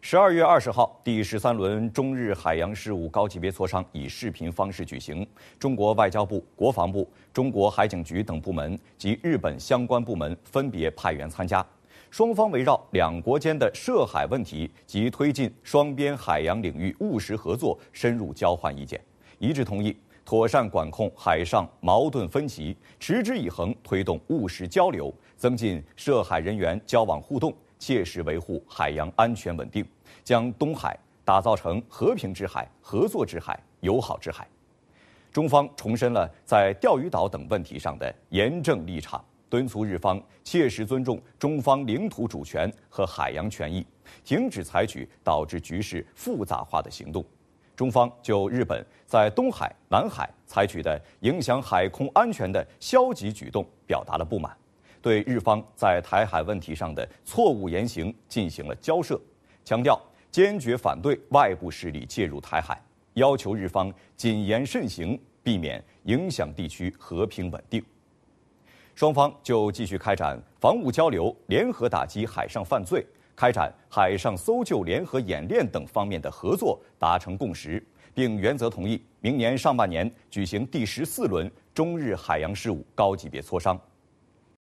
十二月二十号，第十三轮中日海洋事务高级别磋商以视频方式举行。中国外交部、国防部、中国海警局等部门及日本相关部门分别派员参加。双方围绕两国间的涉海问题及推进双边海洋领域务实合作，深入交换意见，一致同意妥善管控海上矛盾分歧，持之以恒推动务实交流，增进涉海人员交往互动。切实维护海洋安全稳定，将东海打造成和平之海、合作之海、友好之海。中方重申了在钓鱼岛等问题上的严正立场，敦促日方切实尊重中方领土主权和海洋权益，停止采取导致局势复杂化的行动。中方就日本在东海、南海采取的影响海空安全的消极举动表达了不满。对日方在台海问题上的错误言行进行了交涉，强调坚决反对外部势力介入台海，要求日方谨言慎行，避免影响地区和平稳定。双方就继续开展防务交流、联合打击海上犯罪、开展海上搜救联合演练等方面的合作达成共识，并原则同意明年上半年举行第十四轮中日海洋事务高级别磋商。